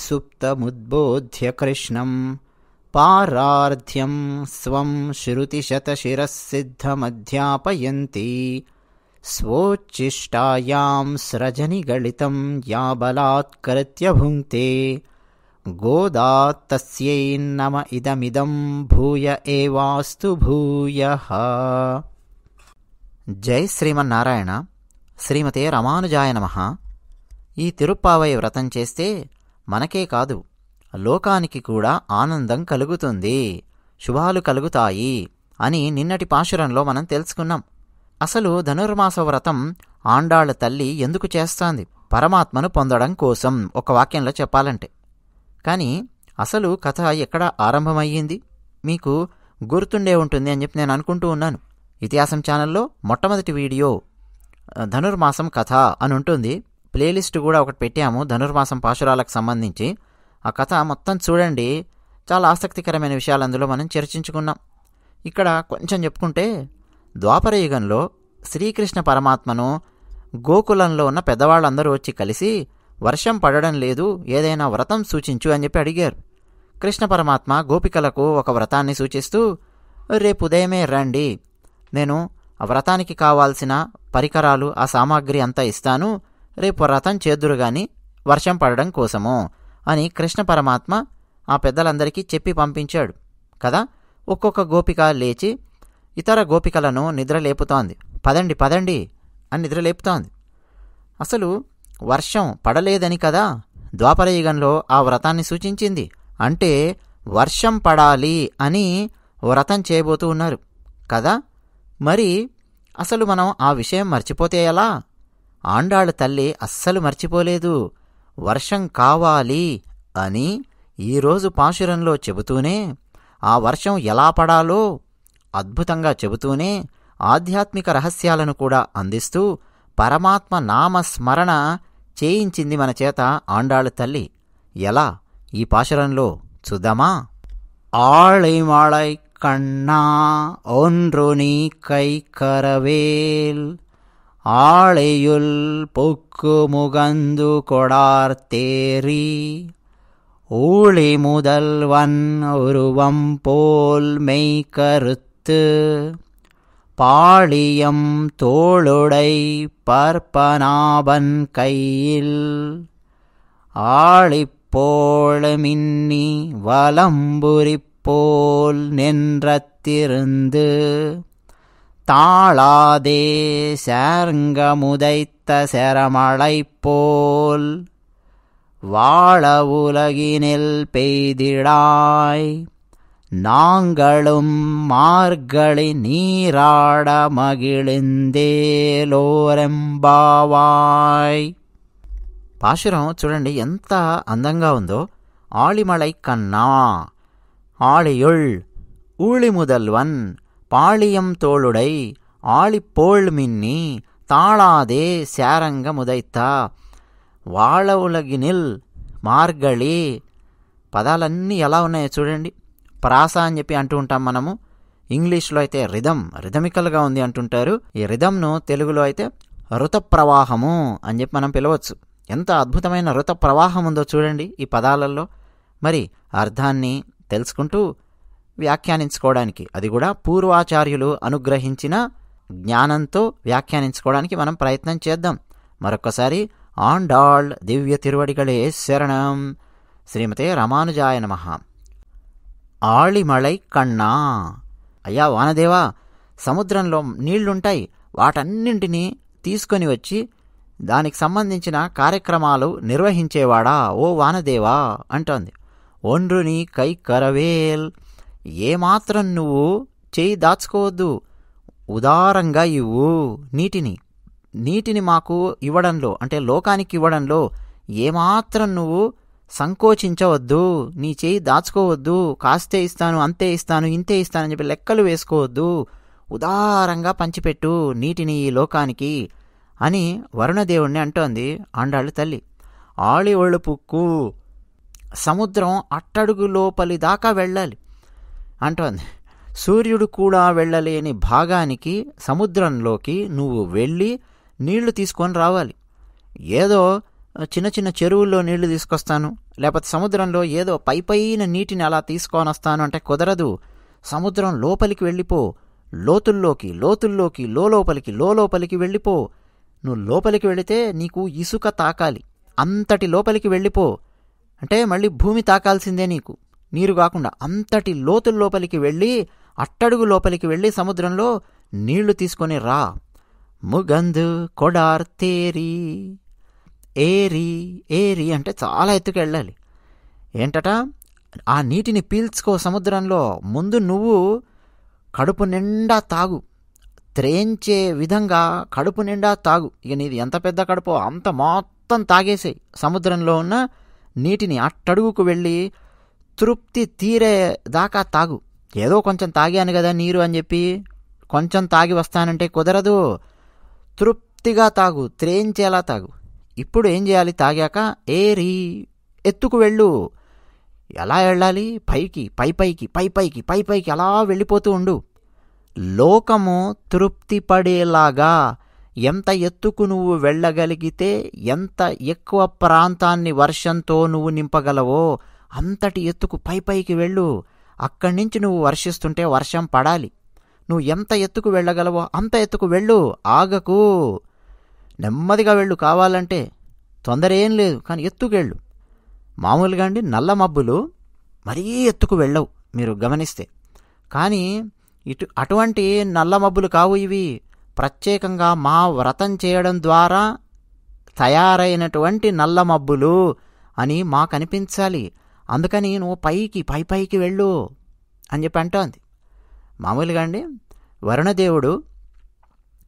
सुप्तमुद्बोध्य कृष्णम् पारार्ध्यम् स्वम् श्रुतिशतशिरःसिद्धमध्यापयन्ती स्वोच्चिष्टायां स्रजनिगलितम् या बलात्कृत्य भुङ्क्ते गोदात्तस्यैन्नम इदमिदं भूय एवास्तु भूयः जय श्रीमन्नारायण श्रीमते रमानुजाय नमः ఈ తిరుప్పావై వ్రతం చేస్తే మనకే కాదు లోకానికి కూడా ఆనందం కలుగుతుంది శుభాలు కలుగుతాయి అని నిన్నటి పాశురంలో మనం తెలుసుకున్నాం అసలు ధనుర్మాస వ్రతం ఆండాళ్ళ తల్లి ఎందుకు చేస్తోంది పరమాత్మను పొందడం కోసం ఒక వాక్యంలో చెప్పాలంటే కానీ అసలు కథ ఎక్కడ ఆరంభమయ్యింది మీకు గుర్తుండే ఉంటుంది అని చెప్పి నేను అనుకుంటూ ఉన్నాను ఇతిహాసం ఛానల్లో మొట్టమొదటి వీడియో ధనుర్మాసం కథ అని ఉంటుంది ప్లేలిస్ట్ కూడా ఒకటి పెట్టాము ధనుర్మాసం పాశురాలకు సంబంధించి ఆ కథ మొత్తం చూడండి చాలా ఆసక్తికరమైన విషయాలు అందులో మనం చర్చించుకున్నాం ఇక్కడ కొంచెం చెప్పుకుంటే ద్వాపర యుగంలో శ్రీకృష్ణ పరమాత్మను గోకులంలో ఉన్న పెద్దవాళ్ళందరూ వచ్చి కలిసి వర్షం పడడం లేదు ఏదైనా వ్రతం సూచించు అని చెప్పి అడిగారు కృష్ణ పరమాత్మ గోపికలకు ఒక వ్రతాన్ని సూచిస్తూ రేపు ఉదయమే రండి నేను ఆ వ్రతానికి కావాల్సిన పరికరాలు ఆ సామాగ్రి అంతా ఇస్తాను రేపు వ్రతం చేదురుగాని వర్షం పడడం కోసము అని కృష్ణ పరమాత్మ ఆ పెద్దలందరికీ చెప్పి పంపించాడు కదా ఒక్కొక్క గోపిక లేచి ఇతర గోపికలను నిద్రలేపుతోంది పదండి పదండి అని నిద్రలేపుతోంది అసలు వర్షం పడలేదని కదా ద్వాపరయుగంలో ఆ వ్రతాన్ని సూచించింది అంటే వర్షం పడాలి అని వ్రతం చేయబోతూ ఉన్నారు కదా మరి అసలు మనం ఆ విషయం మర్చిపోతే ఎలా ఆండాళ్ళ తల్లి అస్సలు మర్చిపోలేదు వర్షం కావాలి అని ఈరోజు పాశురంలో చెబుతూనే ఆ వర్షం ఎలా పడాలో అద్భుతంగా చెబుతూనే ఆధ్యాత్మిక రహస్యాలను కూడా అందిస్తూ పరమాత్మ నామస్మరణ చేయించింది మన చేత ఆండాళ్ళ తల్లి ఎలా ఈ పాశురంలో చూద్దామా ఆళైమాళై కన్నా ఓన్రోనీ நீ கை ஆளையுள் பொக்கு முகந்து கொடார்த்தேறி ஊழி முதல்வன் உருவம் போல் மெய் கருத்து பாளியம் தோளுடை பற்பநாபன் கையில் ஆளிப்போழ மின்னி வலம்புரிப்போல் நின்றத்திருந்து தாளாதே சேர்ங்கமுதைத்த செரமழை போல் வாழ உலகினில் பெய்திடாய் நாங்களும் மார்கழி நீராட பாசுரம் சுழண்டி எந்த ఎంత வந்தோ ஆளிமலை கண்ணா ஆளியுள் ஊழி முதல்வன் பாளியம் தோளுடை ஆழிப்போள் மின்னி தாளாதே சேரங்க ముదైతా వాళ్ళ మార్గళి పదాలన్నీ ఎలా ఉన్నాయో చూడండి ప్రాస అని చెప్పి అంటూ ఉంటాం మనము ఇంగ్లీష్లో అయితే రిధమ్ రిధమికల్గా ఉంది అంటుంటారు ఈ రిధమ్ను తెలుగులో అయితే ఋత ప్రవాహము అని చెప్పి మనం పిలవచ్చు ఎంత అద్భుతమైన ఋత ప్రవాహం ఉందో చూడండి ఈ పదాలలో మరి అర్థాన్ని తెలుసుకుంటూ వ్యాఖ్యానించుకోవడానికి అది కూడా పూర్వాచార్యులు అనుగ్రహించిన జ్ఞానంతో వ్యాఖ్యానించుకోవడానికి మనం ప్రయత్నం చేద్దాం మరొక్కసారి ఆండాళ్ దివ్య తిరువడిகளே శరణం శ్రీమతే రమానుజాయ నమ ఆళిమళై కన్నా అయ్యా వానదేవా సముద్రంలో నీళ్లుంటాయి వాటన్నింటినీ తీసుకొని వచ్చి దానికి సంబంధించిన కార్యక్రమాలు నిర్వహించేవాడా ఓ వానదేవా అంటోంది ఒండ్రుని కై కరవేల్ ఏమాత్రం నువ్వు చేయి దాచుకోవద్దు ఉదారంగా ఇవ్వు నీటిని నీటిని మాకు ఇవ్వడంలో అంటే లోకానికి ఇవ్వడంలో ఏమాత్రం నువ్వు సంకోచించవద్దు నీ చేయి దాచుకోవద్దు కాస్తే ఇస్తాను అంతే ఇస్తాను ఇంతే ఇస్తానని చెప్పి లెక్కలు వేసుకోవద్దు ఉదారంగా పంచిపెట్టు నీటిని ఈ లోకానికి అని వరుణదేవుణ్ణి అంటోంది ఆండాళ్ళు తల్లి ఆళి ఒళ్ళు పుక్కు సముద్రం అట్టడుగు లోపలి దాకా వెళ్ళాలి అంటోంది సూర్యుడు కూడా వెళ్ళలేని భాగానికి సముద్రంలోకి నువ్వు వెళ్ళి నీళ్లు తీసుకొని రావాలి ఏదో చిన్న చిన్న చెరువుల్లో నీళ్లు తీసుకొస్తాను లేకపోతే సముద్రంలో ఏదో పై పైన నీటిని అలా తీసుకొని వస్తాను అంటే కుదరదు సముద్రం లోపలికి వెళ్ళిపో లోతుల్లోకి లోతుల్లోకి లోపలికి లోపలికి వెళ్ళిపో నువ్వు లోపలికి వెళితే నీకు ఇసుక తాకాలి అంతటి లోపలికి వెళ్ళిపో అంటే మళ్ళీ భూమి తాకాల్సిందే నీకు నీరు కాకుండా అంతటి లోతుల లోపలికి వెళ్ళి అట్టడుగు లోపలికి వెళ్ళి సముద్రంలో నీళ్లు తీసుకొని రా ముగందు కొడార్ తేరి ఏరి ఏరి అంటే చాలా ఎత్తుకు వెళ్ళాలి ఏంటట ఆ నీటిని పీల్చుకో సముద్రంలో ముందు నువ్వు కడుపు నిండా తాగు త్రేంచే విధంగా కడుపు నిండా తాగు ఇక నీది ఎంత పెద్ద కడుపో అంత మొత్తం తాగేసేయి సముద్రంలో ఉన్న నీటిని అట్టడుగుకు వెళ్ళి తృప్తి తీరే దాకా తాగు ఏదో కొంచెం తాగాను కదా నీరు అని చెప్పి కొంచెం తాగి వస్తానంటే కుదరదు తృప్తిగా తాగు త్రేయించేలా తాగు ఇప్పుడు ఏం చేయాలి తాగాక ఏరి ఎత్తుకు వెళ్ళు ఎలా వెళ్ళాలి పైకి పై పైకి పై పైకి పై పైకి అలా వెళ్ళిపోతూ ఉండు లోకము తృప్తి పడేలాగా ఎంత ఎత్తుకు నువ్వు వెళ్ళగలిగితే ఎంత ఎక్కువ ప్రాంతాన్ని వర్షంతో నువ్వు నింపగలవో అంతటి ఎత్తుకు పై పైకి వెళ్ళు అక్కడి నుంచి నువ్వు వర్షిస్తుంటే వర్షం పడాలి నువ్వు ఎంత ఎత్తుకు వెళ్ళగలవో అంత ఎత్తుకు వెళ్ళు ఆగకు నెమ్మదిగా వెళ్ళు కావాలంటే తొందర ఏం లేదు కానీ ఎత్తుకెళ్ళు మామూలుగా అండి నల్ల మబ్బులు మరీ ఎత్తుకు వెళ్ళవు మీరు గమనిస్తే కానీ ఇటు అటువంటి నల్ల మబ్బులు కావు ఇవి ప్రత్యేకంగా మా వ్రతం చేయడం ద్వారా తయారైనటువంటి నల్ల మబ్బులు అని మాకు అనిపించాలి అందుకని నువ్వు పైకి పై పైకి వెళ్ళు అని చెప్పి అంటోంది మామూలుగా అండి వరుణదేవుడు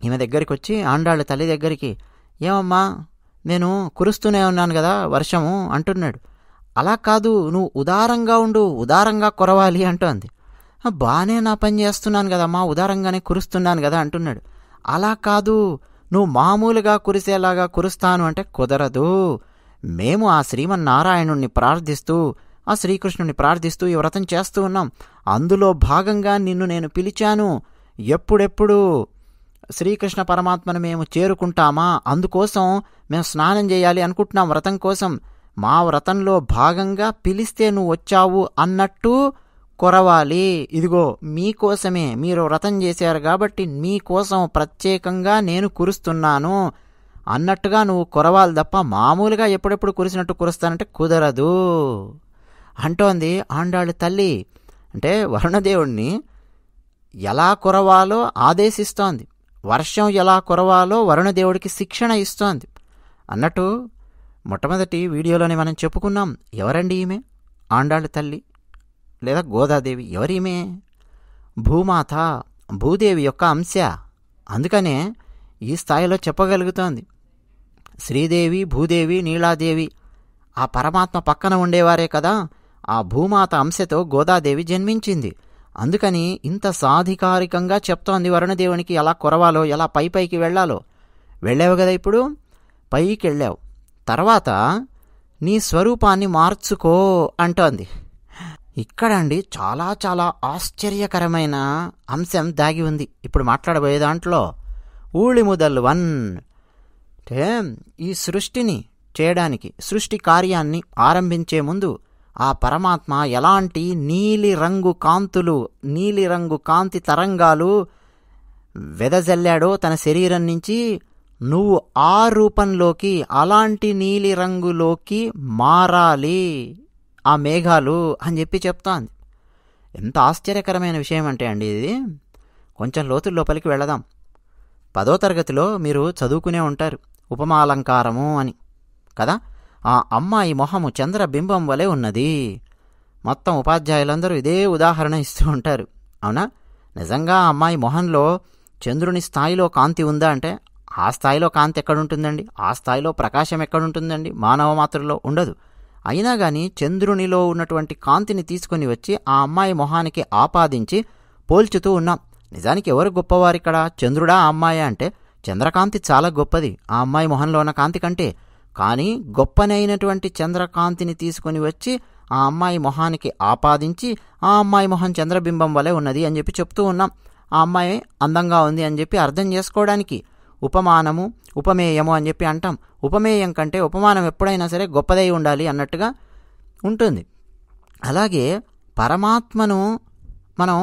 ఈమె దగ్గరికి వచ్చి ఆండాళ్ళ తల్లి దగ్గరికి ఏమమ్మా నేను కురుస్తూనే ఉన్నాను కదా వర్షము అంటున్నాడు అలా కాదు నువ్వు ఉదారంగా ఉండు ఉదారంగా కురవాలి అంటోంది బాగానే నా పని చేస్తున్నాను కదా మా ఉదారంగానే కురుస్తున్నాను కదా అంటున్నాడు అలా కాదు నువ్వు మామూలుగా కురిసేలాగా కురుస్తాను అంటే కుదరదు మేము ఆ శ్రీమన్నారాయణుణ్ణి ప్రార్థిస్తూ ఆ శ్రీకృష్ణుని ప్రార్థిస్తూ ఈ వ్రతం చేస్తూ ఉన్నాం అందులో భాగంగా నిన్ను నేను పిలిచాను ఎప్పుడెప్పుడు శ్రీకృష్ణ పరమాత్మను మేము చేరుకుంటామా అందుకోసం మేము స్నానం చేయాలి అనుకుంటున్నాం వ్రతం కోసం మా వ్రతంలో భాగంగా పిలిస్తే నువ్వు వచ్చావు అన్నట్టు కొరవాలి ఇదిగో మీకోసమే మీరు వ్రతం చేశారు కాబట్టి మీకోసం ప్రత్యేకంగా నేను కురుస్తున్నాను అన్నట్టుగా నువ్వు కొరవాలి తప్ప మామూలుగా ఎప్పుడెప్పుడు కురిసినట్టు కురుస్తానంటే కుదరదు అంటోంది ఆండాళ్ళ తల్లి అంటే వరుణదేవుణ్ణి ఎలా కురవాలో ఆదేశిస్తోంది వర్షం ఎలా కురవాలో వరుణదేవుడికి శిక్షణ ఇస్తోంది అన్నట్టు మొట్టమొదటి వీడియోలోనే మనం చెప్పుకున్నాం ఎవరండి ఈమె ఆండాళ్ళ తల్లి లేదా గోదాదేవి ఎవరిమె భూమాత భూదేవి యొక్క అంశ అందుకనే ఈ స్థాయిలో చెప్పగలుగుతోంది శ్రీదేవి భూదేవి నీలాదేవి ఆ పరమాత్మ పక్కన ఉండేవారే కదా ఆ భూమాత అంశతో గోదాదేవి జన్మించింది అందుకని ఇంత సాధికారికంగా చెప్తోంది వరుణదేవునికి ఎలా కొరవాలో ఎలా పై పైకి వెళ్ళాలో వెళ్ళావు కదా ఇప్పుడు పైకి వెళ్ళావు తర్వాత నీ స్వరూపాన్ని మార్చుకో అంటోంది ఇక్కడండి చాలా చాలా ఆశ్చర్యకరమైన అంశం దాగి ఉంది ఇప్పుడు మాట్లాడబోయే దాంట్లో ఊళి ముదల్ వన్ ఈ సృష్టిని చేయడానికి సృష్టి కార్యాన్ని ఆరంభించే ముందు ఆ పరమాత్మ ఎలాంటి నీలి రంగు కాంతులు నీలి రంగు కాంతి తరంగాలు వెదజల్లాడో తన శరీరం నుంచి నువ్వు ఆ రూపంలోకి అలాంటి నీలి రంగులోకి మారాలి ఆ మేఘాలు అని చెప్పి చెప్తాంది ఎంత ఆశ్చర్యకరమైన విషయం అంటే అండి ఇది కొంచెం లోతు లోపలికి వెళదాం పదో తరగతిలో మీరు చదువుకునే ఉంటారు ఉపమాలంకారము అని కదా ఆ అమ్మాయి మొహము చంద్రబింబం వలె ఉన్నది మొత్తం ఉపాధ్యాయులందరూ ఇదే ఉదాహరణ ఇస్తూ ఉంటారు అవునా నిజంగా ఆ అమ్మాయి మొహంలో చంద్రుని స్థాయిలో కాంతి ఉందా అంటే ఆ స్థాయిలో కాంతి ఎక్కడుంటుందండి ఆ స్థాయిలో ప్రకాశం ఎక్కడుంటుందండి మానవ మాత్రలో ఉండదు అయినా కానీ చంద్రునిలో ఉన్నటువంటి కాంతిని తీసుకుని వచ్చి ఆ అమ్మాయి మొహానికి ఆపాదించి పోల్చుతూ ఉన్నాం నిజానికి ఎవరు గొప్పవారిక్కడ చంద్రుడా అమ్మాయి అంటే చంద్రకాంతి చాలా గొప్పది ఆ అమ్మాయి మొహంలో ఉన్న కాంతి కంటే కానీ గొప్పనైనటువంటి చంద్రకాంతిని తీసుకొని వచ్చి ఆ అమ్మాయి మొహానికి ఆపాదించి ఆ అమ్మాయి మొహం చంద్రబింబం వలె ఉన్నది అని చెప్పి చెప్తూ ఉన్నాం ఆ అమ్మాయి అందంగా ఉంది అని చెప్పి అర్థం చేసుకోవడానికి ఉపమానము ఉపమేయము అని చెప్పి అంటాం ఉపమేయం కంటే ఉపమానం ఎప్పుడైనా సరే గొప్పదై ఉండాలి అన్నట్టుగా ఉంటుంది అలాగే పరమాత్మను మనం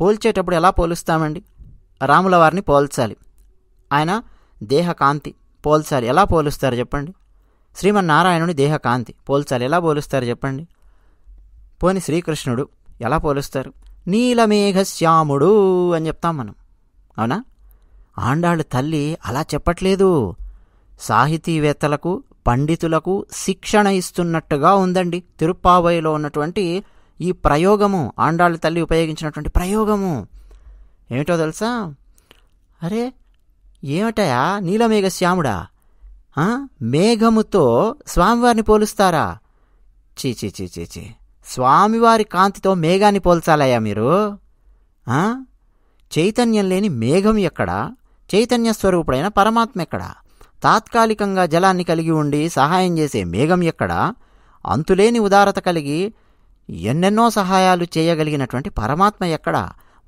పోల్చేటప్పుడు ఎలా పోలుస్తామండి రాముల వారిని పోల్చాలి ఆయన దేహకాంతి పోల్చాలి ఎలా పోలుస్తారు చెప్పండి శ్రీమన్నారాయణుని దేహ కాంతి పోల్చాలి ఎలా పోలుస్తారు చెప్పండి పోని శ్రీకృష్ణుడు ఎలా పోలుస్తారు నీలమేఘశ్యాముడు అని చెప్తాం మనం అవునా ఆండాళ్ళు తల్లి అలా చెప్పట్లేదు సాహితీవేత్తలకు పండితులకు శిక్షణ ఇస్తున్నట్టుగా ఉందండి తిరుప్పాబోయిలో ఉన్నటువంటి ఈ ప్రయోగము ఆండాళ్ళ తల్లి ఉపయోగించినటువంటి ప్రయోగము ఏమిటో తెలుసా అరే ఏమిటయా నీలమేఘ శ్యాముడా మేఘముతో స్వామివారిని పోలుస్తారా చీ చీ చీ స్వామివారి కాంతితో మేఘాన్ని పోల్చాలయ్యా మీరు చైతన్యం లేని మేఘం ఎక్కడ చైతన్య స్వరూపుడైన పరమాత్మ ఎక్కడ తాత్కాలికంగా జలాన్ని కలిగి ఉండి సహాయం చేసే మేఘం ఎక్కడ అంతులేని ఉదారత కలిగి ఎన్నెన్నో సహాయాలు చేయగలిగినటువంటి పరమాత్మ ఎక్కడ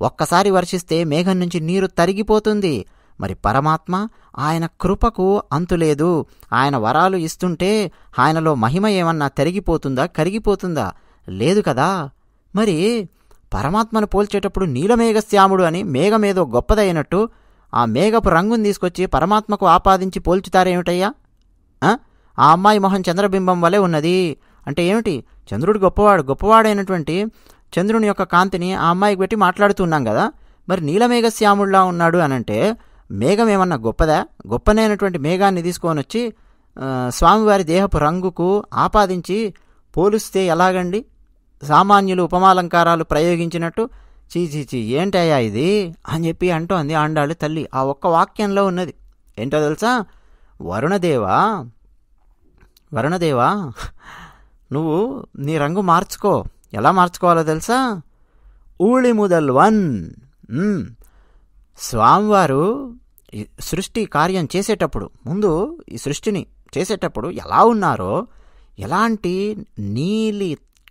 ఒక్కసారి వర్షిస్తే మేఘం నుంచి నీరు తరిగిపోతుంది మరి పరమాత్మ ఆయన కృపకు అంతులేదు ఆయన వరాలు ఇస్తుంటే ఆయనలో మహిమ ఏమన్నా తరిగిపోతుందా కరిగిపోతుందా లేదు కదా మరి పరమాత్మను పోల్చేటప్పుడు నీలమేఘశ్యాముడు అని మేఘమేదో గొప్పదైనట్టు ఆ మేఘపు రంగును తీసుకొచ్చి పరమాత్మకు ఆపాదించి పోల్చుతారేమిటయ్యా ఆ అమ్మాయి మొహం చంద్రబింబం వలె ఉన్నది అంటే ఏమిటి చంద్రుడు గొప్పవాడు గొప్పవాడైనటువంటి చంద్రుని యొక్క కాంతిని ఆ అమ్మాయికి పెట్టి మాట్లాడుతున్నాం కదా మరి నీలమేఘశ్యాముడిలా ఉన్నాడు అనంటే మేఘం ఏమన్నా గొప్పదా గొప్పనైనటువంటి మేఘాన్ని తీసుకొని వచ్చి స్వామివారి దేహపు రంగుకు ఆపాదించి పోలిస్తే ఎలాగండి సామాన్యులు ఉపమాలంకారాలు ప్రయోగించినట్టు చీ ఏంటయ్యా ఇది అని చెప్పి అంటోంది ఆండాళ్ళు తల్లి ఆ ఒక్క వాక్యంలో ఉన్నది ఏంటో తెలుసా వరుణదేవా వరుణదేవా నువ్వు నీ రంగు మార్చుకో ఎలా మార్చుకోవాలో తెలుసా ఊళి వన్ స్వామివారు ఈ సృష్టి కార్యం చేసేటప్పుడు ముందు ఈ సృష్టిని చేసేటప్పుడు ఎలా ఉన్నారో ఎలాంటి నీలి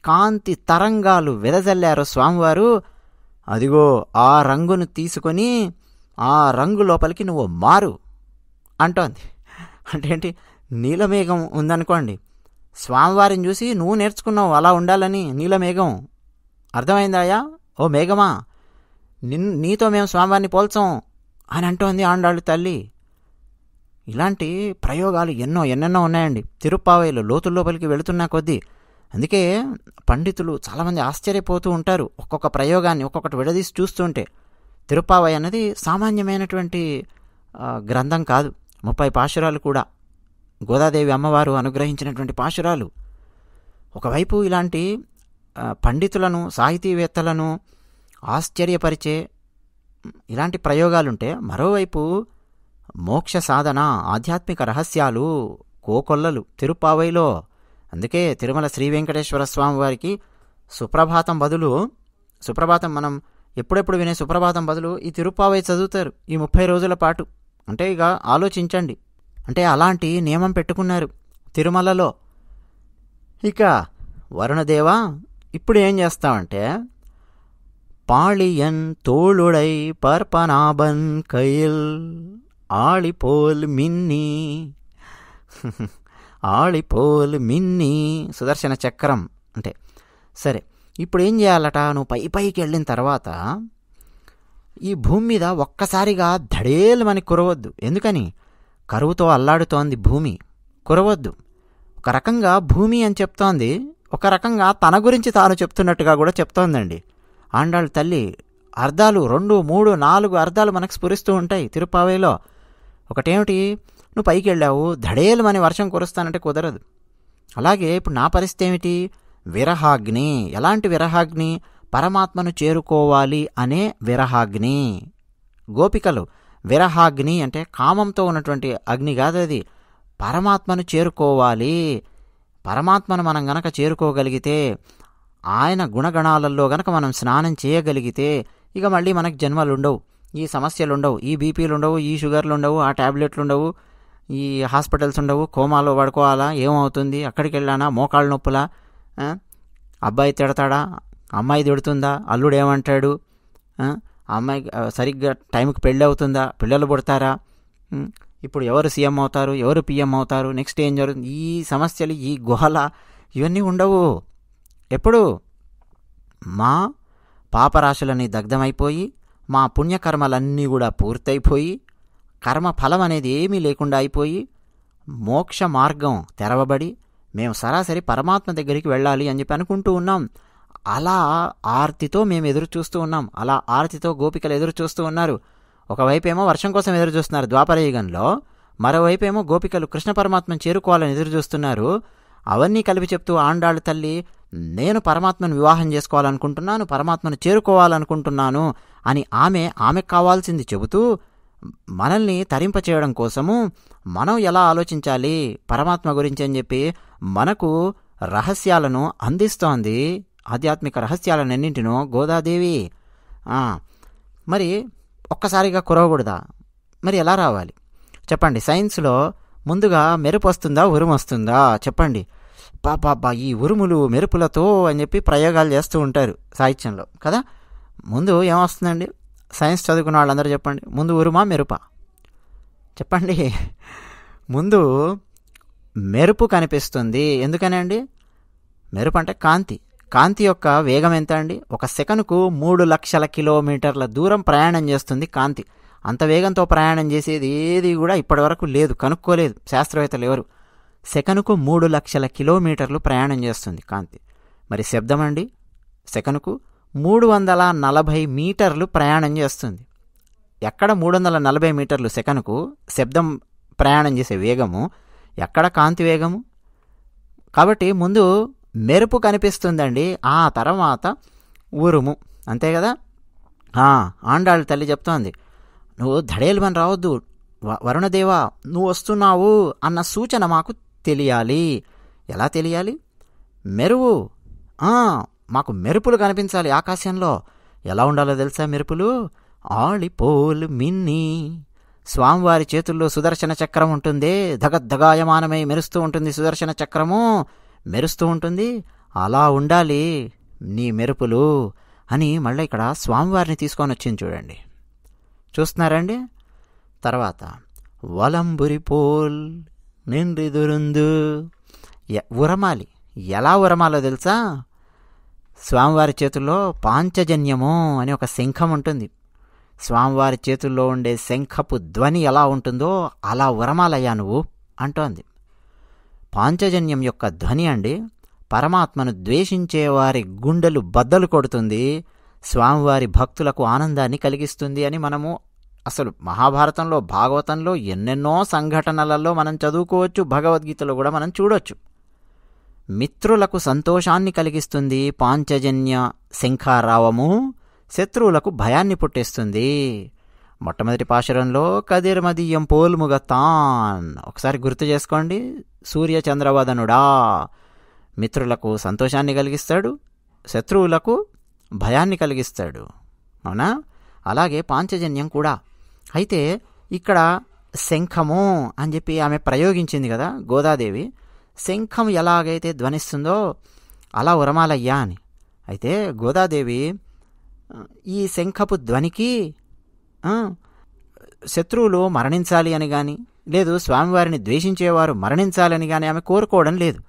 కాంతి తరంగాలు వెదజల్లారో స్వామివారు అదిగో ఆ రంగును తీసుకొని ఆ రంగు లోపలికి నువ్వు మారు అంటోంది అంటే ఏంటి నీలమేఘం ఉందనుకోండి స్వామివారిని చూసి నువ్వు నేర్చుకున్నావు అలా ఉండాలని నీలమేఘం అర్థమైందాయా ఓ మేఘమా నిన్ నీతో మేము స్వామివారిని పోల్చాం అని అంటోంది ఆండాళ్ళు తల్లి ఇలాంటి ప్రయోగాలు ఎన్నో ఎన్నెన్నో ఉన్నాయండి తిరుప్పావైలో లోతుల లోపలికి వెళుతున్న కొద్దీ అందుకే పండితులు చాలామంది ఆశ్చర్యపోతూ ఉంటారు ఒక్కొక్క ప్రయోగాన్ని ఒక్కొక్కటి విడదీసి చూస్తుంటే తిరుప్పావై అన్నది సామాన్యమైనటువంటి గ్రంథం కాదు ముప్పై పాశురాలు కూడా గోదాదేవి అమ్మవారు అనుగ్రహించినటువంటి పాశురాలు ఒకవైపు ఇలాంటి పండితులను సాహితీవేత్తలను ఆశ్చర్యపరిచే ఇలాంటి ప్రయోగాలుంటే మరోవైపు మోక్ష సాధన ఆధ్యాత్మిక రహస్యాలు కోకొల్లలు తిరుపావైలో అందుకే తిరుమల శ్రీ వెంకటేశ్వర స్వామి వారికి సుప్రభాతం బదులు సుప్రభాతం మనం ఎప్పుడెప్పుడు వినే సుప్రభాతం బదులు ఈ తిరుపావై చదువుతారు ఈ ముప్పై రోజుల పాటు అంటే ఇక ఆలోచించండి అంటే అలాంటి నియమం పెట్టుకున్నారు తిరుమలలో ఇక వరుణదేవ ఇప్పుడు ఏం చేస్తామంటే பாளியன் தோளுடை పర్పనాభన్ கையில் ஆளி போல் மின்னி మిన్ని సుదర్శన చక్రం అంటే సరే ఇప్పుడు ఏం చేయాలట నువ్వు పై పైకి వెళ్ళిన తర్వాత ఈ భూమి మీద ఒక్కసారిగా ధడేలు మనకి కురవద్దు ఎందుకని కరువుతో అల్లాడుతోంది భూమి కురవద్దు ఒక రకంగా భూమి అని చెప్తోంది ఒక రకంగా తన గురించి తాను చెప్తున్నట్టుగా కూడా చెప్తోందండి ఆండాళ్ళ తల్లి అర్థాలు రెండు మూడు నాలుగు అర్ధాలు మనకు స్ఫురిస్తూ ఉంటాయి తిరుపావైలో ఒకటేమిటి నువ్వు పైకి వెళ్ళావు ధడేలమని వర్షం కురుస్తానంటే కుదరదు అలాగే ఇప్పుడు నా పరిస్థితి ఏమిటి విరహాగ్ని ఎలాంటి విరహాగ్ని పరమాత్మను చేరుకోవాలి అనే విరహాగ్ని గోపికలు విరహాగ్ని అంటే కామంతో ఉన్నటువంటి అగ్ని కాదు అది పరమాత్మను చేరుకోవాలి పరమాత్మను మనం గనక చేరుకోగలిగితే ఆయన గుణగణాలలో గనక మనం స్నానం చేయగలిగితే ఇక మళ్ళీ మనకు జన్మలు ఉండవు ఈ సమస్యలు ఉండవు ఈ బీపీలు ఉండవు ఈ షుగర్లు ఉండవు ఆ ట్యాబ్లెట్లు ఉండవు ఈ హాస్పిటల్స్ ఉండవు కోమాలో పడుకోవాలా ఏమవుతుంది అక్కడికి వెళ్ళానా మోకాళ్ళ నొప్పులా అబ్బాయి తిడతాడా అమ్మాయి తిడుతుందా అల్లుడు ఏమంటాడు అమ్మాయి సరిగ్గా టైంకి పెళ్ళి అవుతుందా పిల్లలు పుడతారా ఇప్పుడు ఎవరు సీఎం అవుతారు ఎవరు పిఎం అవుతారు నెక్స్ట్ ఏం జరుగుతుంది ఈ సమస్యలు ఈ గుహల ఇవన్నీ ఉండవు ఎప్పుడు మా పాపరాశులని దగ్ధమైపోయి మా పుణ్యకర్మలన్నీ కూడా పూర్తయిపోయి కర్మ ఫలం అనేది ఏమీ లేకుండా అయిపోయి మోక్ష మార్గం తెరవబడి మేము సరాసరి పరమాత్మ దగ్గరికి వెళ్ళాలి అని చెప్పి అనుకుంటూ ఉన్నాం అలా ఆర్తితో మేము ఎదురు చూస్తూ ఉన్నాం అలా ఆర్తితో గోపికలు ఎదురు చూస్తూ ఉన్నారు ఒకవైపు ఏమో వర్షం కోసం ఎదురు చూస్తున్నారు ద్వాపరయుగంలో మరోవైపు ఏమో గోపికలు కృష్ణ పరమాత్మను చేరుకోవాలని ఎదురు చూస్తున్నారు అవన్నీ కలిపి చెప్తూ ఆండాళ్ళు తల్లి నేను పరమాత్మను వివాహం చేసుకోవాలనుకుంటున్నాను పరమాత్మను చేరుకోవాలనుకుంటున్నాను అని ఆమె ఆమెకు కావాల్సింది చెబుతూ మనల్ని తరింపచేయడం కోసము మనం ఎలా ఆలోచించాలి పరమాత్మ గురించి అని చెప్పి మనకు రహస్యాలను అందిస్తోంది ఆధ్యాత్మిక రహస్యాలన్నింటినో గోదాదేవి మరి ఒక్కసారిగా కురవకూడదా మరి ఎలా రావాలి చెప్పండి సైన్స్లో ముందుగా మెరుపు వస్తుందా ఉరుమొస్తుందా చెప్పండి అబ్బాబ్బాబ్బా ఈ ఉరుములు మెరుపులతో అని చెప్పి ప్రయోగాలు చేస్తూ ఉంటారు సాహిత్యంలో కదా ముందు ఏమొస్తుందండి సైన్స్ చదువుకున్న వాళ్ళందరూ చెప్పండి ముందు ఉరుమా మెరుప చెప్పండి ముందు మెరుపు కనిపిస్తుంది ఎందుకనండి మెరుపు అంటే కాంతి కాంతి యొక్క వేగం ఎంత అండి ఒక సెకనుకు మూడు లక్షల కిలోమీటర్ల దూరం ప్రయాణం చేస్తుంది కాంతి అంత వేగంతో ప్రయాణం చేసేది ఏది కూడా ఇప్పటివరకు లేదు కనుక్కోలేదు శాస్త్రవేత్తలు ఎవరు సెకనుకు మూడు లక్షల కిలోమీటర్లు ప్రయాణం చేస్తుంది కాంతి మరి శబ్దం అండి సెకనుకు మూడు వందల నలభై మీటర్లు ప్రయాణం చేస్తుంది ఎక్కడ మూడు వందల నలభై మీటర్లు సెకనుకు శబ్దం ప్రయాణం చేసే వేగము ఎక్కడ కాంతి వేగము కాబట్టి ముందు మెరుపు కనిపిస్తుందండి ఆ తర్వాత ఊరుము అంతే కదా ఆండాళ్ళ తల్లి చెప్తోంది నువ్వు ధడేలు పని రావద్దు వరుణదేవా నువ్వు వస్తున్నావు అన్న సూచన మాకు తెలియాలి ఎలా తెలియాలి మెరువు మాకు మెరుపులు కనిపించాలి ఆకాశంలో ఎలా ఉండాలో తెలుసా మెరుపులు ఆళిపోలు మిన్ని స్వామివారి చేతుల్లో సుదర్శన చక్రం ఉంటుంది ధగద్ధగాయమానమై మెరుస్తూ ఉంటుంది సుదర్శన చక్రము మెరుస్తూ ఉంటుంది అలా ఉండాలి నీ మెరుపులు అని మళ్ళీ ఇక్కడ స్వామివారిని తీసుకొని వచ్చింది చూడండి చూస్తున్నారండి తర్వాత వలంబురి పోల్ నిండిదురుందు ఉరమాలి ఎలా ఉరమాలో తెలుసా స్వామివారి చేతుల్లో పాంచజన్యము అని ఒక శంఖం ఉంటుంది స్వామివారి చేతుల్లో ఉండే శంఖపు ధ్వని ఎలా ఉంటుందో అలా ఉరమాలయ్యా నువ్వు అంటోంది పాంచజన్యం యొక్క ధ్వని అండి పరమాత్మను ద్వేషించే వారి గుండెలు బద్దలు కొడుతుంది స్వామివారి భక్తులకు ఆనందాన్ని కలిగిస్తుంది అని మనము అసలు మహాభారతంలో భాగవతంలో ఎన్నెన్నో సంఘటనలలో మనం చదువుకోవచ్చు భగవద్గీతలో కూడా మనం చూడొచ్చు మిత్రులకు సంతోషాన్ని కలిగిస్తుంది పాంచజన్య శంఖారావము శత్రువులకు భయాన్ని పుట్టేస్తుంది మొట్టమొదటి పాశురంలో కదిర్మదీయం పోల్ముగ తాన్ ఒకసారి గుర్తు చేసుకోండి సూర్య చంద్రవదనుడా మిత్రులకు సంతోషాన్ని కలిగిస్తాడు శత్రువులకు భయాన్ని కలిగిస్తాడు అవునా అలాగే పాంచజన్యం కూడా అయితే ఇక్కడ శంఖము అని చెప్పి ఆమె ప్రయోగించింది కదా గోదాదేవి శంఖం ఎలాగైతే ధ్వనిస్తుందో అలా ఉరమాలయ్యా అని అయితే గోదాదేవి ఈ శంఖపు ధ్వనికి శత్రువులు మరణించాలి అని కానీ లేదు స్వామివారిని ద్వేషించేవారు మరణించాలని కానీ ఆమె కోరుకోవడం లేదు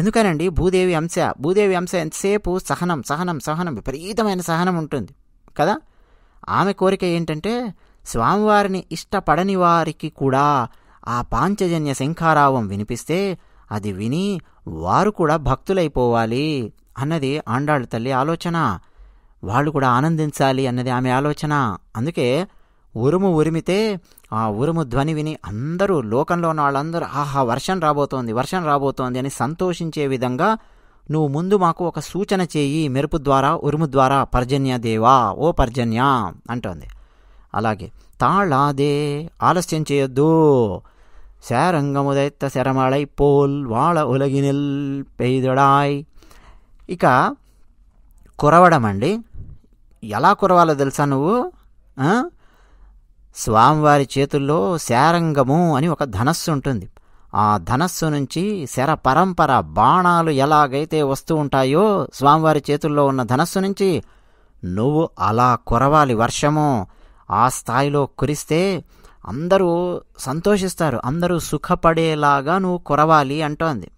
ఎందుకనండి భూదేవి అంశ భూదేవి అంశ ఎంతసేపు సహనం సహనం సహనం విపరీతమైన సహనం ఉంటుంది కదా ఆమె కోరిక ఏంటంటే స్వామివారిని ఇష్టపడని వారికి కూడా ఆ పాంచజన్య శంఖారావం వినిపిస్తే అది విని వారు కూడా భక్తులైపోవాలి అన్నది ఆండాళ్ళ తల్లి ఆలోచన వాళ్ళు కూడా ఆనందించాలి అన్నది ఆమె ఆలోచన అందుకే ఉరుము ఉరిమితే ఆ ఉరుము ధ్వని విని అందరూ లోకంలో ఉన్న వాళ్ళందరూ ఆహా వర్షం రాబోతోంది వర్షం రాబోతోంది అని సంతోషించే విధంగా నువ్వు ముందు మాకు ఒక సూచన చేయి మెరుపు ద్వారా ఉరుము ద్వారా పర్జన్య దేవా ఓ పర్జన్య అంటోంది అలాగే తాళాదే ఆలస్యం చేయొద్దు శారంగముదైత్త శరమళై పోల్ వాళ ఉలగినిల్ నిల్పేదడాయ్ ఇక కురవడం అండి ఎలా కురవాలో తెలుసా నువ్వు స్వామివారి చేతుల్లో శారంగము అని ఒక ధనస్సు ఉంటుంది ఆ ధనస్సు నుంచి శర పరంపర బాణాలు ఎలాగైతే వస్తూ ఉంటాయో స్వామివారి చేతుల్లో ఉన్న ధనస్సు నుంచి నువ్వు అలా కురవాలి వర్షము ఆ స్థాయిలో కురిస్తే అందరూ సంతోషిస్తారు అందరూ సుఖపడేలాగా నువ్వు కొరవాలి అంటోంది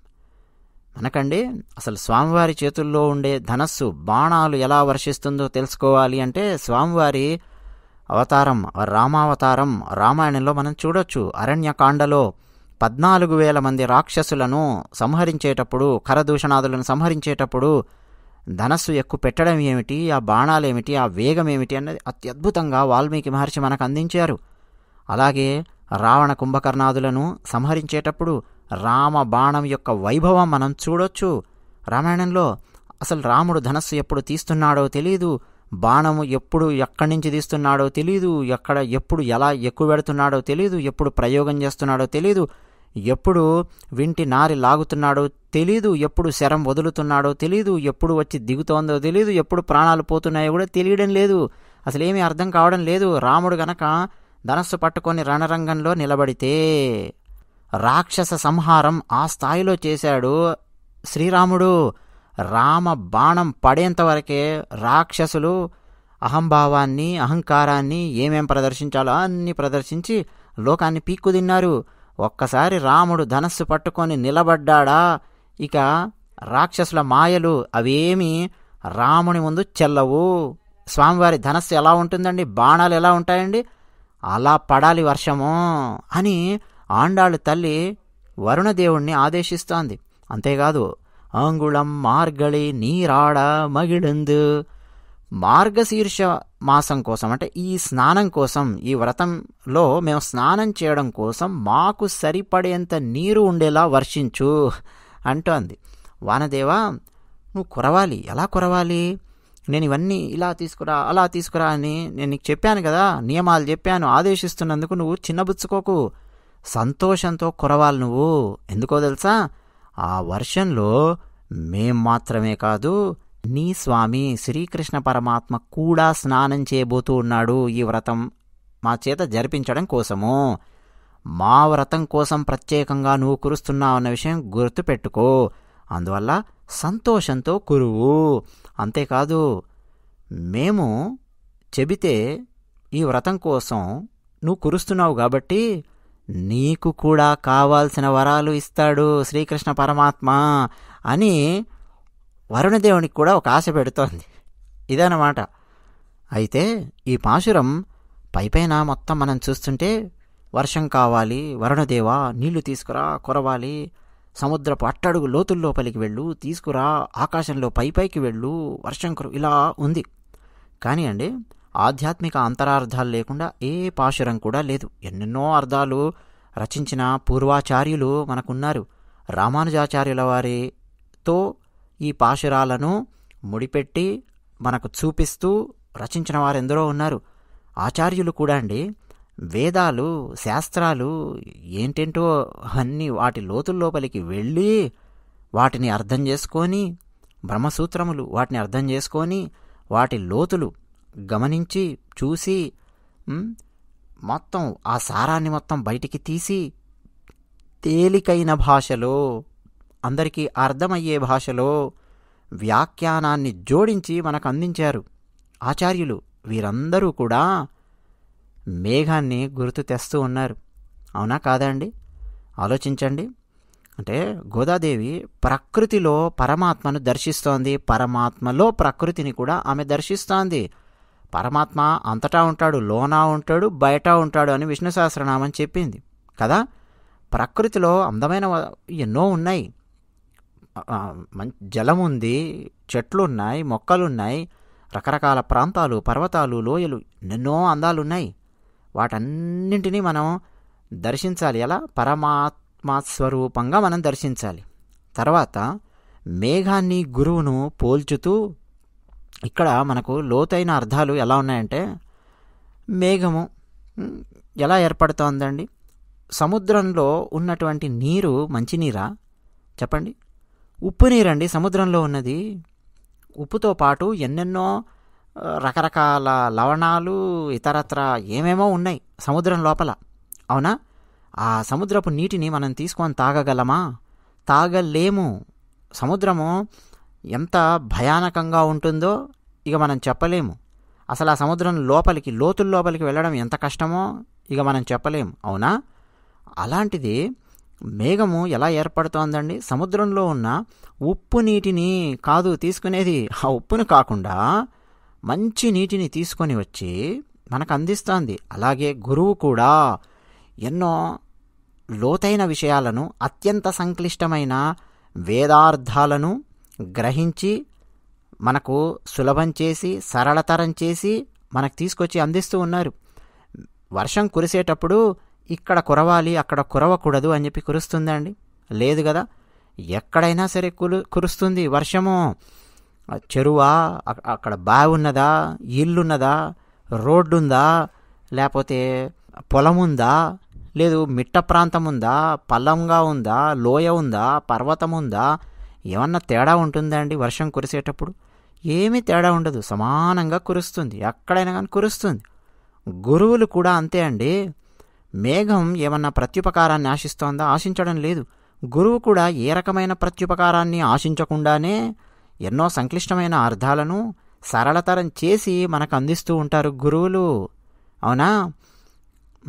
మనకండి అసలు స్వామివారి చేతుల్లో ఉండే ధనస్సు బాణాలు ఎలా వర్షిస్తుందో తెలుసుకోవాలి అంటే స్వామివారి అవతారం రామావతారం రామాయణంలో మనం చూడొచ్చు అరణ్యకాండలో పద్నాలుగు వేల మంది రాక్షసులను సంహరించేటప్పుడు కరదూషణాదులను సంహరించేటప్పుడు ధనస్సు ఎక్కువ పెట్టడం ఏమిటి ఆ బాణాలేమిటి ఆ వేగం ఏమిటి అన్నది అత్యద్భుతంగా వాల్మీకి మహర్షి మనకు అందించారు అలాగే రావణ కుంభకర్ణాదులను సంహరించేటప్పుడు రామ బాణం యొక్క వైభవం మనం చూడొచ్చు రామాయణంలో అసలు రాముడు ధనస్సు ఎప్పుడు తీస్తున్నాడో తెలియదు బాణము ఎప్పుడు ఎక్కడి నుంచి తీస్తున్నాడో తెలియదు ఎక్కడ ఎప్పుడు ఎలా ఎక్కువ పెడుతున్నాడో తెలియదు ఎప్పుడు ప్రయోగం చేస్తున్నాడో తెలియదు ఎప్పుడు వింటి నారి లాగుతున్నాడో తెలీదు ఎప్పుడు శరం వదులుతున్నాడో తెలీదు ఎప్పుడు వచ్చి దిగుతోందో తెలీదు ఎప్పుడు ప్రాణాలు పోతున్నాయో కూడా తెలియడం లేదు అసలేమీ అర్థం కావడం లేదు రాముడు గనక ధనస్సు పట్టుకొని రణరంగంలో నిలబడితే రాక్షస సంహారం ఆ స్థాయిలో చేశాడు శ్రీరాముడు రామ బాణం పడేంతవరకే రాక్షసులు అహంభావాన్ని అహంకారాన్ని ఏమేం ప్రదర్శించాలో అన్ని ప్రదర్శించి లోకాన్ని పీక్కుదిన్నారు ఒక్కసారి రాముడు ధనస్సు పట్టుకొని నిలబడ్డాడా ఇక రాక్షసుల మాయలు అవేమీ రాముని ముందు చెల్లవు స్వామివారి ధనస్సు ఎలా ఉంటుందండి బాణాలు ఎలా ఉంటాయండి అలా పడాలి వర్షము అని ఆండాళ్ళు తల్లి వరుణదేవుణ్ణి ఆదేశిస్తోంది అంతేకాదు అంగుళం మార్గళి నీరాడ మగిడందు మార్గశీర్ష మాసం కోసం అంటే ఈ స్నానం కోసం ఈ వ్రతంలో మేము స్నానం చేయడం కోసం మాకు సరిపడేంత నీరు ఉండేలా వర్షించు అంటోంది వానదేవా నువ్వు కురవాలి ఎలా కురవాలి నేను ఇవన్నీ ఇలా తీసుకురా అలా తీసుకురా అని నేను నీకు చెప్పాను కదా నియమాలు చెప్పాను ఆదేశిస్తున్నందుకు నువ్వు చిన్నబుచ్చుకోకు సంతోషంతో కురవాలి నువ్వు ఎందుకో తెలుసా ఆ వర్షంలో మేం మాత్రమే కాదు నీ స్వామి శ్రీకృష్ణ పరమాత్మ కూడా స్నానం చేయబోతూ ఉన్నాడు ఈ వ్రతం మా చేత జరిపించడం కోసము మా వ్రతం కోసం ప్రత్యేకంగా నువ్వు కురుస్తున్నావు అన్న విషయం గుర్తుపెట్టుకో అందువల్ల సంతోషంతో కురువు అంతేకాదు మేము చెబితే ఈ వ్రతం కోసం నువ్వు కురుస్తున్నావు కాబట్టి నీకు కూడా కావాల్సిన వరాలు ఇస్తాడు శ్రీకృష్ణ పరమాత్మ అని వరుణదేవునికి కూడా ఒక ఆశ పెడుతోంది ఇదనమాట అయితే ఈ పాశురం పైపైన మొత్తం మనం చూస్తుంటే వర్షం కావాలి వరుణదేవ నీళ్లు తీసుకురా కొరవాలి సముద్రపు అట్టడుగు లోతుల్లోపలికి వెళ్ళు తీసుకురా ఆకాశంలో పై పైకి వెళ్ళు వర్షం కురు ఇలా ఉంది కానీ అండి ఆధ్యాత్మిక అంతరార్థాలు లేకుండా ఏ పాశురం కూడా లేదు ఎన్నెన్నో అర్థాలు రచించిన పూర్వాచార్యులు మనకున్నారు రామానుజాచార్యుల వారితో ఈ పాశురాలను ముడిపెట్టి మనకు చూపిస్తూ రచించిన వారు ఎందరో ఉన్నారు ఆచార్యులు కూడా అండి వేదాలు శాస్త్రాలు ఏంటేంటో అన్నీ వాటి లోతుల్లోపలికి లోపలికి వెళ్ళి వాటిని అర్థం చేసుకొని బ్రహ్మసూత్రములు వాటిని అర్థం చేసుకొని వాటి లోతులు గమనించి చూసి మొత్తం ఆ సారాన్ని మొత్తం బయటికి తీసి తేలికైన భాషలో అందరికీ అర్థమయ్యే భాషలో వ్యాఖ్యానాన్ని జోడించి మనకు అందించారు ఆచార్యులు వీరందరూ కూడా మేఘాన్ని గుర్తు తెస్తూ ఉన్నారు అవునా కాదా అండి ఆలోచించండి అంటే గోదాదేవి ప్రకృతిలో పరమాత్మను దర్శిస్తోంది పరమాత్మలో ప్రకృతిని కూడా ఆమె దర్శిస్తోంది పరమాత్మ అంతటా ఉంటాడు లోనా ఉంటాడు బయట ఉంటాడు అని విష్ణు సహస్రనామని చెప్పింది కదా ప్రకృతిలో అందమైన ఎన్నో ఉన్నాయి జలం ఉంది చెట్లు ఉన్నాయి మొక్కలు ఉన్నాయి రకరకాల ప్రాంతాలు పర్వతాలు లోయలు ఎన్నో అందాలున్నాయి వాటన్నింటినీ మనం దర్శించాలి ఎలా పరమాత్మ స్వరూపంగా మనం దర్శించాలి తర్వాత మేఘాన్ని గురువును పోల్చుతూ ఇక్కడ మనకు లోతైన అర్థాలు ఎలా ఉన్నాయంటే మేఘము ఎలా ఏర్పడుతోందండి సముద్రంలో ఉన్నటువంటి నీరు మంచినీరా చెప్పండి ఉప్పు నీరండి సముద్రంలో ఉన్నది ఉప్పుతో పాటు ఎన్నెన్నో రకరకాల లవణాలు ఇతరత్ర ఏమేమో ఉన్నాయి సముద్రం లోపల అవునా ఆ సముద్రపు నీటిని మనం తీసుకొని తాగగలమా తాగలేము సముద్రము ఎంత భయానకంగా ఉంటుందో ఇక మనం చెప్పలేము అసలు ఆ సముద్రం లోపలికి లోతుల లోపలికి వెళ్ళడం ఎంత కష్టమో ఇక మనం చెప్పలేము అవునా అలాంటిది మేఘము ఎలా ఏర్పడుతోందండి సముద్రంలో ఉన్న ఉప్పు నీటిని కాదు తీసుకునేది ఆ ఉప్పును కాకుండా మంచి నీటిని తీసుకొని వచ్చి మనకు అందిస్తోంది అలాగే గురువు కూడా ఎన్నో లోతైన విషయాలను అత్యంత సంక్లిష్టమైన వేదార్థాలను గ్రహించి మనకు సులభం చేసి సరళతరం చేసి మనకు తీసుకొచ్చి అందిస్తూ ఉన్నారు వర్షం కురిసేటప్పుడు ఇక్కడ కురవాలి అక్కడ కురవకూడదు అని చెప్పి కురుస్తుందండి లేదు కదా ఎక్కడైనా సరే కురు కురుస్తుంది వర్షము చెరువా అక్కడ బావి ఉన్నదా ఇల్లున్నదా రోడ్డుందా లేకపోతే పొలం ఉందా లేదు మిట్ట ప్రాంతం ఉందా పల్లంగా ఉందా లోయ ఉందా పర్వతం ఉందా ఏమన్నా తేడా ఉంటుందా అండి వర్షం కురిసేటప్పుడు ఏమీ తేడా ఉండదు సమానంగా కురుస్తుంది ఎక్కడైనా కానీ కురుస్తుంది గురువులు కూడా అంతే అండి మేఘం ఏమన్నా ప్రత్యుపకారాన్ని ఆశిస్తోందా ఆశించడం లేదు గురువు కూడా ఏ రకమైన ప్రత్యుపకారాన్ని ఆశించకుండానే ఎన్నో సంక్లిష్టమైన అర్థాలను సరళతరం చేసి మనకు అందిస్తూ ఉంటారు గురువులు అవునా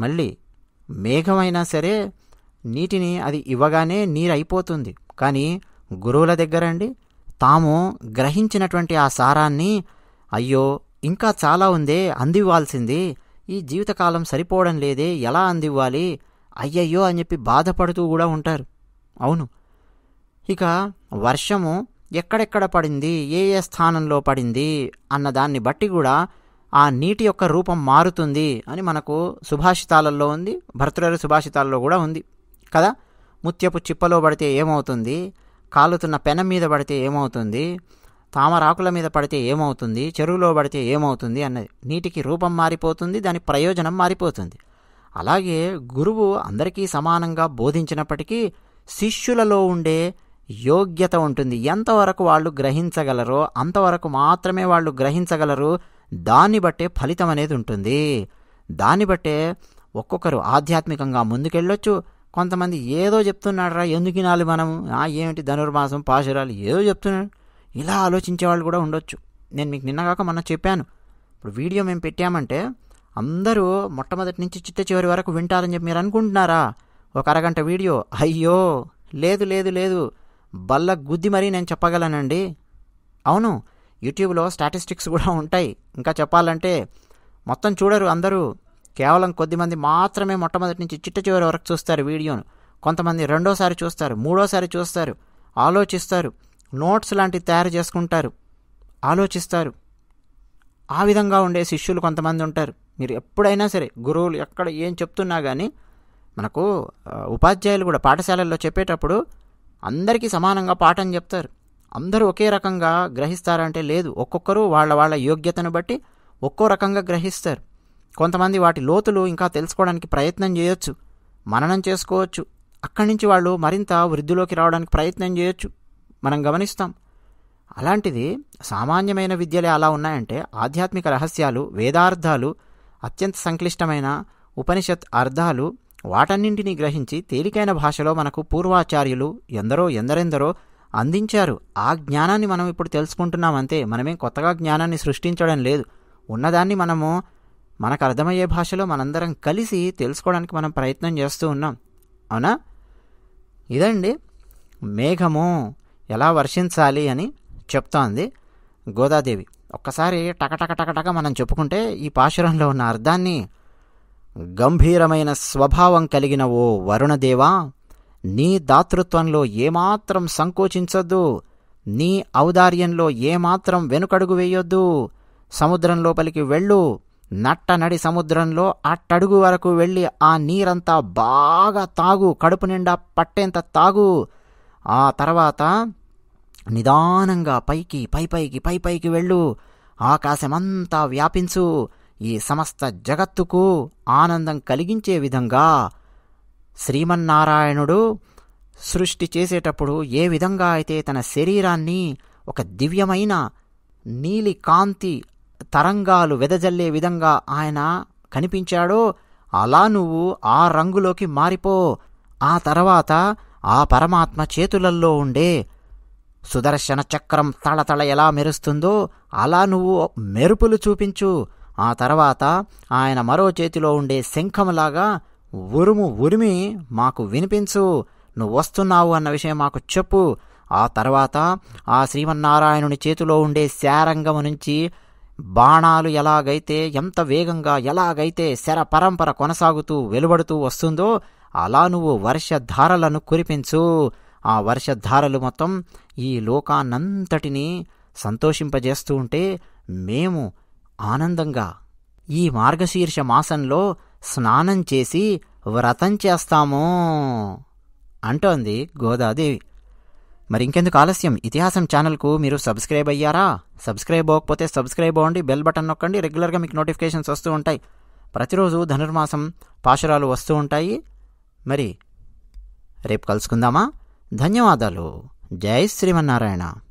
మళ్ళీ మేఘమైనా సరే నీటిని అది ఇవ్వగానే నీరైపోతుంది కానీ గురువుల దగ్గరండి తాము గ్రహించినటువంటి ఆ సారాన్ని అయ్యో ఇంకా చాలా ఉందే అందివ్వాల్సింది ఈ జీవితకాలం సరిపోవడం లేదే ఎలా అందివ్వాలి అయ్యయ్యో అని చెప్పి బాధపడుతూ కూడా ఉంటారు అవును ఇక వర్షము ఎక్కడెక్కడ పడింది ఏ ఏ స్థానంలో పడింది అన్న దాన్ని బట్టి కూడా ఆ నీటి యొక్క రూపం మారుతుంది అని మనకు సుభాషితాలలో ఉంది భర్తృహరి సుభాషితాలలో కూడా ఉంది కదా ముత్యపు చిప్పలో పడితే ఏమవుతుంది కాలుతున్న పెన మీద పడితే ఏమవుతుంది తామరాకుల మీద పడితే ఏమవుతుంది చెరువులో పడితే ఏమవుతుంది అన్నది నీటికి రూపం మారిపోతుంది దాని ప్రయోజనం మారిపోతుంది అలాగే గురువు అందరికీ సమానంగా బోధించినప్పటికీ శిష్యులలో ఉండే యోగ్యత ఉంటుంది ఎంతవరకు వాళ్ళు గ్రహించగలరో అంతవరకు మాత్రమే వాళ్ళు గ్రహించగలరు దాన్ని బట్టే ఫలితం అనేది ఉంటుంది దాన్ని బట్టే ఒక్కొక్కరు ఆధ్యాత్మికంగా ముందుకెళ్ళొచ్చు కొంతమంది ఏదో చెప్తున్నాడు రా ఎందుకు వినాలి మనం ఏమిటి ధనుర్మాసం పాశురాలు ఏదో చెప్తున్నాడు ఇలా ఆలోచించే వాళ్ళు కూడా ఉండొచ్చు నేను మీకు నిన్నగాక మొన్న చెప్పాను ఇప్పుడు వీడియో మేము పెట్టామంటే అందరూ మొట్టమొదటి నుంచి చిట్ట చివరి వరకు వింటారని చెప్పి మీరు అనుకుంటున్నారా ఒక అరగంట వీడియో అయ్యో లేదు లేదు లేదు బల్ల గుద్ది మరీ నేను చెప్పగలనండి అవును యూట్యూబ్లో స్టాటిస్టిక్స్ కూడా ఉంటాయి ఇంకా చెప్పాలంటే మొత్తం చూడరు అందరూ కేవలం కొద్దిమంది మాత్రమే మొట్టమొదటి నుంచి చిట్ట చివరి వరకు చూస్తారు వీడియోను కొంతమంది రెండోసారి చూస్తారు మూడోసారి చూస్తారు ఆలోచిస్తారు నోట్స్ లాంటివి తయారు చేసుకుంటారు ఆలోచిస్తారు ఆ విధంగా ఉండే శిష్యులు కొంతమంది ఉంటారు మీరు ఎప్పుడైనా సరే గురువులు ఎక్కడ ఏం చెప్తున్నా కానీ మనకు ఉపాధ్యాయులు కూడా పాఠశాలల్లో చెప్పేటప్పుడు అందరికీ సమానంగా పాఠం చెప్తారు అందరూ ఒకే రకంగా గ్రహిస్తారంటే లేదు ఒక్కొక్కరు వాళ్ళ వాళ్ళ యోగ్యతను బట్టి ఒక్కో రకంగా గ్రహిస్తారు కొంతమంది వాటి లోతులు ఇంకా తెలుసుకోవడానికి ప్రయత్నం చేయొచ్చు మననం చేసుకోవచ్చు అక్కడి నుంచి వాళ్ళు మరింత వృద్ధిలోకి రావడానికి ప్రయత్నం చేయొచ్చు మనం గమనిస్తాం అలాంటిది సామాన్యమైన విద్యలే అలా ఉన్నాయంటే ఆధ్యాత్మిక రహస్యాలు వేదార్థాలు అత్యంత సంక్లిష్టమైన ఉపనిషత్ అర్థాలు వాటన్నింటినీ గ్రహించి తేలికైన భాషలో మనకు పూర్వాచార్యులు ఎందరో ఎందరెందరో అందించారు ఆ జ్ఞానాన్ని మనం ఇప్పుడు తెలుసుకుంటున్నామంతే మనమేం కొత్తగా జ్ఞానాన్ని సృష్టించడం లేదు ఉన్నదాన్ని మనము మనకు అర్థమయ్యే భాషలో మనందరం కలిసి తెలుసుకోవడానికి మనం ప్రయత్నం చేస్తూ ఉన్నాం అవునా ఇదండి మేఘము ఎలా వర్షించాలి అని చెప్తోంది గోదాదేవి ఒక్కసారి టకటక టకటక మనం చెప్పుకుంటే ఈ పాశురంలో ఉన్న అర్థాన్ని గంభీరమైన స్వభావం కలిగిన ఓ వరుణదేవా నీ దాతృత్వంలో ఏమాత్రం సంకోచించొద్దు నీ ఔదార్యంలో ఏమాత్రం వెనుకడుగు వేయొద్దు సముద్రం లోపలికి వెళ్ళు నట్టనడి సముద్రంలో అట్టడుగు వరకు వెళ్ళి ఆ నీరంతా బాగా తాగు కడుపు నిండా పట్టేంత తాగు ఆ తర్వాత నిదానంగా పైకి పై పైకి పై పైకి వెళ్ళు ఆకాశమంతా వ్యాపించు ఈ సమస్త జగత్తుకు ఆనందం కలిగించే విధంగా శ్రీమన్నారాయణుడు సృష్టి చేసేటప్పుడు ఏ విధంగా అయితే తన శరీరాన్ని ఒక దివ్యమైన నీలి కాంతి తరంగాలు వెదజల్లే విధంగా ఆయన కనిపించాడో అలా నువ్వు ఆ రంగులోకి మారిపో ఆ తర్వాత ఆ పరమాత్మ చేతులల్లో ఉండే సుదర్శన చక్రం తళతళ ఎలా మెరుస్తుందో అలా నువ్వు మెరుపులు చూపించు ఆ తర్వాత ఆయన మరో చేతిలో ఉండే శంఖంలాగా ఉరుము ఉరిమి మాకు వినిపించు నువ్వు వస్తున్నావు అన్న విషయం మాకు చెప్పు ఆ తర్వాత ఆ శ్రీమన్నారాయణుని చేతిలో ఉండే శారంగము నుంచి బాణాలు ఎలాగైతే ఎంత వేగంగా ఎలాగైతే శర పరంపర కొనసాగుతూ వెలువడుతూ వస్తుందో అలా నువ్వు వర్షధారలను కురిపించు ఆ వర్షధారలు మొత్తం ఈ లోకాన్నంతటినీ సంతోషింపజేస్తూ ఉంటే మేము ఆనందంగా ఈ మార్గశీర్ష మాసంలో స్నానం చేసి వ్రతం చేస్తాము అంటోంది గోదాదేవి మరి ఇంకెందుకు ఆలస్యం ఇతిహాసం ఛానల్కు మీరు సబ్స్క్రైబ్ అయ్యారా సబ్స్క్రైబ్ అవ్వకపోతే సబ్స్క్రైబ్ అవ్వండి బెల్ బటన్ నొక్కండి రెగ్యులర్గా మీకు నోటిఫికేషన్స్ వస్తూ ఉంటాయి ప్రతిరోజు ధనుర్మాసం పాశురాలు వస్తూ ఉంటాయి మరి రేపు కలుసుకుందామా ధన్యవాదాలు జై శ్రీమన్నారాయణ